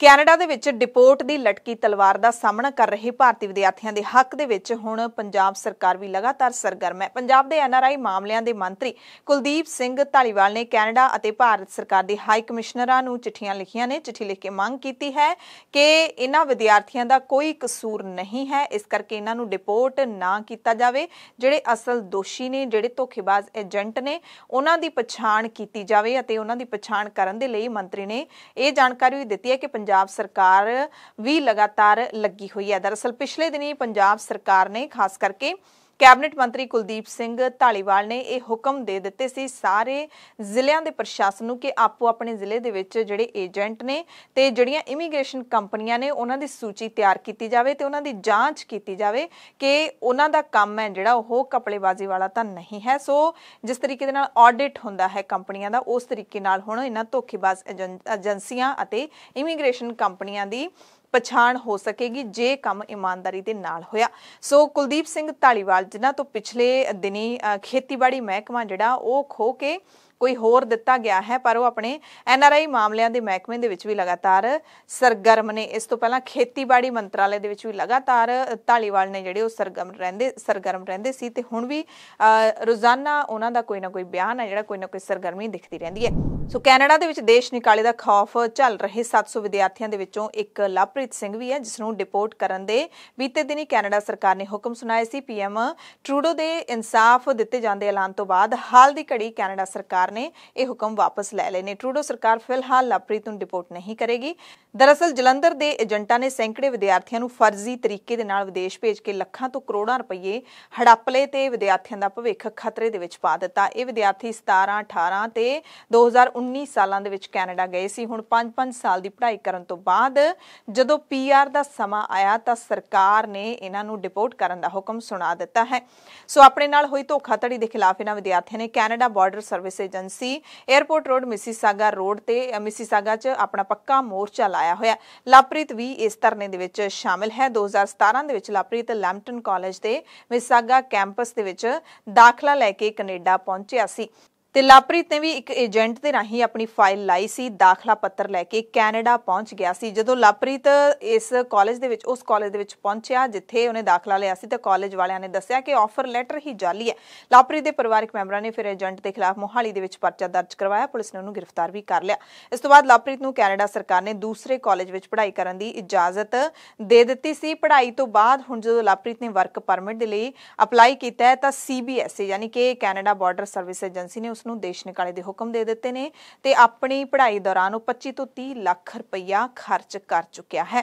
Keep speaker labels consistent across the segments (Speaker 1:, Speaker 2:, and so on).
Speaker 1: Canada ਦੇ ਵਿੱਚ deport ਦੀ ਲਟਕੀ ਤਲਵਾਰ ਦਾ ਸਾਹਮਣਾ ਕਰ ਰਹੇ ਭਾਰਤੀ ਵਿਦਿਆਰਥੀਆਂ ਦੇ ਹੱਕ ਦੇ ਵਿੱਚ ਹੁਣ ਪੰਜਾਬ ਸਰਕਾਰ ਵੀ ਲਗਾਤਾਰ ਸਰਗਰਮ ਹੈ ਪੰਜਾਬ ਦੇ ਐਨਆਰਆਈ ਮਾਮਲਿਆਂ ਦੇ ਮੰਤਰੀ ਕੁਲਦੀਪ ਸਿੰਘ ਢਾਲੀਵਾਲ ਨੇ ਕੈਨੇਡਾ ਅਤੇ ਭਾਰਤ ਸਰਕਾਰ ਦੇ ਹਾਈ ਕਮਿਸ਼ਨਰਾਂ ਨੂੰ ਚਿੱਠੀਆਂ ਲਿਖੀਆਂ ਨੇ ਚਿੱਠੀ ਲਿਖ ਕੇ ਮੰਗ ਕੀਤੀ ਹੈ ਕਿ ਇਹਨਾਂ ਵਿਦਿਆਰਥੀਆਂ ਦਾ ਕੋਈ ਕਸੂਰ ਨਹੀਂ ਹੈ ਇਸ ਕਰਕੇ ਇਹਨਾਂ ਨੂੰ ਡਿਪੋਰਟ ਨਾ ਕੀਤਾ ਜਾਵੇ ਜਿਹੜੇ ਅਸਲ ਦੋਸ਼ੀ ਨੇ ਜਿਹੜੇ ਧੋਖੇਬਾਜ਼ ਏਜੰਟ ਨੇ ਉਹਨਾਂ ਦੀ ਪਛਾਣ ਕੀਤੀ ਜਾਵੇ ਅਤੇ ਉਹਨਾਂ ਦੀ ਪਛਾਣ ਕਰਨ ਦੇ ਲਈ ਮੰਤਰੀ ਨੇ ਇਹ ਜਾਣਕਾਰੀ ਦਿੱਤੀ ਹੈ ਕਿ ਪੰਜਾਬ ਸਰਕਾਰ ਵੀ ਲਗਾਤਾਰ ਲੱਗੀ ਹੋਈ ਹੈ ਦਰਅਸਲ ਪਿਛਲੇ ਦਿਨੀ ਪੰਜਾਬ ਸਰਕਾਰ ਨੇ ਖਾਸ ਕਰਕੇ ਕੈਬਨਿਟ ਮੰਤਰੀ ਕੁਲਦੀਪ ਸਿੰਘ ਢਾਲੀਵਾਲ ਨੇ ਇਹ ਹੁਕਮ ਦੇ ਦਿੱਤੇ ਸੀ ਸਾਰੇ ਜ਼ਿਲ੍ਹਿਆਂ ਦੇ ਪ੍ਰਸ਼ਾਸਨ ਨੂੰ ਕਿ ਆਪੋ ਆਪਣੇ ਜ਼ਿਲ੍ਹੇ ਦੇ ਵਿੱਚ ਜਿਹੜੇ ਏਜੰਟ ਨੇ ਤੇ ਜਿਹੜੀਆਂ ਇਮੀਗ੍ਰੇਸ਼ਨ ਕੰਪਨੀਆਂ ਨੇ ਉਹਨਾਂ ਦੀ ਸੂਚੀ ਤਿਆਰ ਕੀਤੀ ਜਾਵੇ ਤੇ ਉਹਨਾਂ ਦੀ ਜਾਂਚ ਕੀਤੀ ਜਾਵੇ ਕਿ ਉਹਨਾਂ ਦਾ ਕੰਮ ਹੈ ਜਿਹੜਾ ਉਹ ਕਪੜੇਬਾਜ਼ੀ ਵਾਲਾ ਤਾਂ ਨਹੀਂ ਹੈ ਸੋ ਜਿਸ ਤਰੀਕੇ ਦੇ ਨਾਲ ਆਡਿਟ ਹੁੰਦਾ ਹੈ ਕੰਪਨੀਆਂ ਦਾ ਉਸ ਤਰੀਕੇ ਨਾਲ ਹੁਣ ਇਹਨਾਂ ਧੋਖੇਬਾਜ਼ ਏਜੰਸੀਆਂ ਅਤੇ ਇਮੀਗ੍ਰੇਸ਼ਨ ਕੰਪਨੀਆਂ ਦੀ ਪਛਾਣ ਹੋ ਸਕੇਗੀ ਜੇ ਕੰਮ ਇਮਾਨਦਾਰੀ ਦੇ ਨਾਲ ਹੋਇਆ ਸੋ ਕੁਲਦੀਪ ਸਿੰਘ ਢਾਲੀਵਾਲ ਜਿਨ੍ਹਾਂ ਤੋਂ ਪਿਛਲੇ ਦਿਨੀ ਖੇਤੀਬਾੜੀ ਮਹਿਕਮਾ ਜਿਹੜਾ ਉਹ ਖੋ ਕੇ ਕੋਈ ਹੋਰ ਦਿੱਤਾ ਗਿਆ ਹੈ ਪਰ ਉਹ ਆਪਣੇ ਐਨ ਆਰ ਆਈ ਮਾਮਲਿਆਂ ਦੇ ਮਹਿਕਮੇ ਦੇ ਵਿੱਚ ਵੀ ਲਗਾਤਾਰ ਸਰਗਰਮ ਨੇ ਇਸ ਤੋਂ ਪਹਿਲਾਂ ਖੇਤੀਬਾੜੀ ਮੰਤਰਾਲੇ ਦੇ ਵਿੱਚ ਵੀ ਲਗਾਤਾਰ ਢਾਲੀਵਾਲ ਨੇ ਜਿਹੜੇ ਉਹ ਸਰਗਰਮ ਰਹਿੰਦੇ ਸਰਗਰਮ ਰਹਿੰਦੇ ਸੀ ਤੇ ਹੁਣ ਵੀ ਰੋਜ਼ਾਨਾ ਉਹਨਾਂ ਦਾ ਕੋਈ ਨਾ ਕੋਈ ਬਿਆਨ ਹੈ ਜਿਹੜਾ ਕੋਈ ਨਾ ਕੋਈ ਸਰਗਰਮੀ ਦਿਖਦੀ ਰਹਿੰਦੀ ਹੈ ਸੋ ਕੈਨੇਡਾ ਦੇ ਵਿੱਚ ਦੇਸ਼ ਨਿਕਾਲੇ ਦਾ ਖੌਫ ਚੱਲ ਰਹੇ 700 ਵਿਦਿਆਰਥੀਆਂ ਦੇ ਵਿੱਚੋਂ ਇੱਕ ਲਵਪ੍ਰੀਤ ਸਿੰਘ ਵੀ ਹੈ ਜਿਸ ਨੂੰ ਡਿਪੋਰਟ ਕਰਨ ਦੇ ਬੀਤੇ ਦਿਨੀ ਕੈਨੇਡਾ ਸਰਕਾਰ ਨੇ ਹੁਕਮ ਸੁਣਾਏ ਸੀ ਪੀਐਮ ਟਰੂਡੋ ਦੇ ਇਨਸਾਫ ਦਿੱਤੇ ਜਾਂਦੇ ਐਲਾਨ ਤੋਂ ਬਾਅਦ ਹਾਲ ਦੀ ਘੜੀ ਕੈਨੇਡਾ ਸਰਕਾਰ ਨੇ ਇਹ ਹੁਕਮ ਵਾਪਸ ਲੈ ਲਏ ਨੇ ਟਰੂਡੋ ਸਰਕਾਰ ਫਿਲਹਾਲ ਲਾਪਰੀਤ ਨੂੰ ਡਿਪੋਰਟ ਨਹੀਂ ਕਰੇਗੀ ਦਰਅਸਲ ਜਲੰਧਰ ਦੇ ਏਜੰਟਾਂ ਨੇ ਸੈਂਕੜੇ ਵਿਦਿਆਰਥੀਆਂ ਨੂੰ ਫਰਜ਼ੀ ਤਰੀਕੇ ਦੇ ਨਾਲ ਵਿਦੇਸ਼ ਭੇਜ ਕੇ ਲੱਖਾਂ ਤੋਂ ਕਰੋੜਾਂ ਰੁਪਏ ਲਏ ਤੇ ਵਿਦਿਆਰਥੀਆਂ ਦਾ ਭਵਿੱਖ ਖਤਰੇ ਦੇ ਵਿੱਚ ਪਾ ਦਿੱਤਾ ਇਹ ਵਿਦਿਆਰਥੀ 17 18 ਤੇ 2019 ਸਾਲਾਂ ਦੇ ਵਿੱਚ ਕੈਨੇਡਾ ਗਏ ਸੀ ਹੁਣ 5-5 ਸਾਲ ਦੀ ਪੜ੍ਹਾਈ ਕਰਨ ਤੋਂ ਬਾਅਦ ਜਦੋਂ ਪੀਆਰ ਦਾ ਸਮਾਂ ਆਇਆ ਤਾਂ ਸਰਕਾਰ ਨੇ ਇਹਨਾਂ ਨੂੰ ਡਿਪੋਰਟ ਕਰਨ ਦਾ ਹੁਕਮ ਸੁਣਾ ਦਿੱਤਾ ਹੈ ਸੋ ਆਪਣੇ ਨਾਲ ਹੋਈ ਧੋਖਾਧੜੀ ਦੇ ਖਿਲਾਫ ਇਹਨਾਂ ਵਿਦਿਆਰਥੀਆਂ ਨੇ Canada border service agency agency airport road Mississauga road ਤੇ ਮਿਸੀਸਾਗਾ 'ਚ ਆਪਣਾ ਪੱਕਾ ਮੋਰਚਾ ਲਾਇਆ ਹੋਇਆ ਲਾਪ੍ਰੀਤ ਵੀ ਇਸ ਧਰਨੇ ਦੇ ਵਿੱਚ ਸ਼ਾਮਿਲ ਹੈ 2017 ਦੇ ਵਿੱਚ ਲਾਪ੍ਰੀਤ ਲੈਂਪਟਨ ਕਾਲਜ ਦੇ ਮਿਸੀਸਾਗਾ ਕੈਂਪਸ ਦੇ ਵਿੱਚ ਦਾਖਲਾ ਲੈ ਕੇ ਕੈਨੇਡਾ ਪਹੁੰਚਿਆ ਸੀ ਤੇ ਲਾਪ੍ਰੀਤ ਨੇ ਵੀ ਇੱਕ ਏਜੰਟ ਦੇ ਰਾਹੀਂ ਆਪਣੀ ਫਾਈਲ ਲਾਈ ਸੀ ਦਾਖਲਾ ਪੱਤਰ ਲੈ ਕੇ ਕੈਨੇਡਾ ਪਹੁੰਚ ਗਿਆ ਸੀ ਜਦੋਂ ਲਾਪ੍ਰੀਤ ਇਸ ਕਾਲਜ ਦੇ ਵਿੱਚ ਉਸ ਕਾਲਜ ਦੇ ਵਿੱਚ ਪਹੁੰਚਿਆ ਜਿੱਥੇ ਉਹਨੇ ਦਾਖਲਾ ਲਿਆ ਸੀ ਤਾਂ ਕਾਲਜ ਵਾਲਿਆਂ ਨੇ ਦੱਸਿਆ ਕਿ ਆਫਰ ਲੈਟਰ ਹੀ ਜਾਲੀ ਹੈ ਲਾਪ੍ਰੀਤ ਦੇ ਪਰਿਵਾਰਕ ਮੈਂਬਰਾਂ ਨੇ ਫਿਰ ਏਜੰਟ ਦੇ ਖਿਲਾਫ ਮੋਹਾਲੀ ਦੇ ਵਿੱਚ ਪਰਚਾ ਦਰਜ ਕਰਵਾਇਆ ਪੁਲਿਸ ਨੇ ਉਹਨੂੰ ਗ੍ਰਿਫਤਾਰ ਵੀ ਕਰ ਲਿਆ ਇਸ ਤੋਂ ਬਾਅਦ ਲਾਪ੍ਰੀਤ ਨੂੰ ਕੈਨੇਡਾ ਸਰਕਾਰ ਨੇ ਦੂਸਰੇ ਕਾਲਜ ਵਿੱਚ ਪੜ੍ਹਾਈ ਕਰਨ ਦੀ ਇਜਾਜ਼ਤ ਦੇ ਦਿੱਤੀ ਸੀ ਪੜ੍ਹਾਈ ਤੋਂ ਬਾਅਦ ਹੁਣ ਜਦੋਂ ਲਾਪ੍ਰੀਤ ਨੇ ਵਰਕ ਪਰਮਿਟ ਦੇ ਲਈ ਅਪਲਾਈ ਕੀਤਾ ਹੈ ਤਾਂ ਸੀਬੀਐਸਏ ਯਾਨੀ ਕਿ ਕੈਨੇਡਾ ਬਾਰਡਰ ਸਰਵਿਸ ਏਜੰਸੀ ਨੇ ਉਸ ਨੂੰ ਦੇਸ਼ ਨਿਕਾਲੇ ਦੇ ਹੁਕਮ ਦੇ ਦਿੱਤੇ ਨੇ ਤੇ ਆਪਣੀ ਪੜ੍ਹਾਈ ਦੌਰਾਨ ਉਹ 25 ਤੋਂ 30 ਲੱਖ ਰੁਪਇਆ ਖਰਚ ਕਰ ਚੁੱਕਿਆ ਹੈ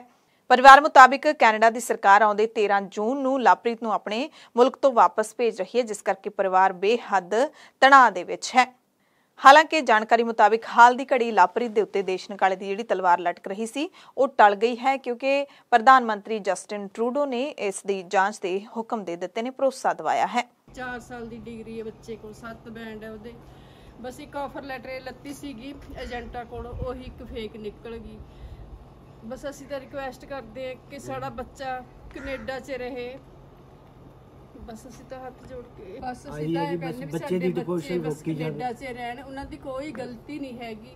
Speaker 1: ਪਰਿਵਾਰ ਮੁਤਾਬਿਕ ਕੈਨੇਡਾ ਦੀ ਸਰਕਾਰ ਆਉਂਦੇ 13 ਜੂਨ ਨੂੰ ਲਾਪ੍ਰੀਤ ਨੂੰ ਆਪਣੇ ਮੁਲਕ ਤੋਂ ਵਾਪਸ ਭੇਜ ਰਹੀ ਹੈ ਜਿਸ ਕਰਕੇ ਪਰਿਵਾਰ ਬੇਹੱਦ ਤਣਾਅ ਦੇ ਵਿੱਚ ਹੈ ਹਾਲਾਂਕਿ ਜਾਣਕਾਰੀ ਮੁਤਾਬਿਕ ਹਾਲ ਦੀ ਘੜੀ ਲਾਪ੍ਰੀਤ ਦੇ ਉੱਤੇ ਦੇਸ਼ ਨਿਕਾਲੇ ਦੀ ਜਿਹੜੀ ਤਲਵਾਰ ਲਟਕ ਰਹੀ ਸੀ ਉਹ ਟਲ ਗਈ ਹੈ ਕਿਉਂਕਿ ਪ੍ਰਧਾਨ ਮੰਤਰੀ ਜਸਟਿਨ ਟਰੂਡੋ ਨੇ ਇਸ ਦੀ ਜਾਂਚ ਦੇ ਹੁਕਮ ਦੇ ਦਿੱਤੇ ਨੇ ਭਰੋਸਾ ਦਵਾਇਆ ਹੈ 4 ਸਾਲ ਦੀ ਡਿਗਰੀ ਹੈ ਬੱਚੇ ਕੋਲ 7 ਬੈਂਡ ਹੈ ਉਹਦੇ ਬਸ ਇੱਕ ਆਫਰ ਲੈਟਰ ਲੱਤੀ ਸੀਗੀ ਏਜੰਟਾ ਕੋਲ ਉਹੀ ਇੱਕ ਫੇਕ ਨਿਕਲ ਗਈ ਬਸ ਅਸੀਂ ਤਾਂ ਰਿਕੁਐਸਟ ਕਰਦੇ ਹਾਂ ਕਿ ਸਾਡਾ ਬੱਚਾ ਕੈਨੇਡਾ 'ਚ ਰਹੇ ਬਸ ਅਸੀਂ ਤਾਂ ਹੱਥ ਜੋੜ ਕੇ ਬਸ ਅਸੀਂ ਤਾਂ ਇਹ ਕਹਿੰਦੇ ਵੀ ਸਾਡੇ ਬੱਚੇ ਕੈਨੇਡਾ 'ਚ ਰਹਿਣ ਉਹਨਾਂ ਦੀ ਕੋਈ ਗਲਤੀ ਨਹੀਂ ਹੈਗੀ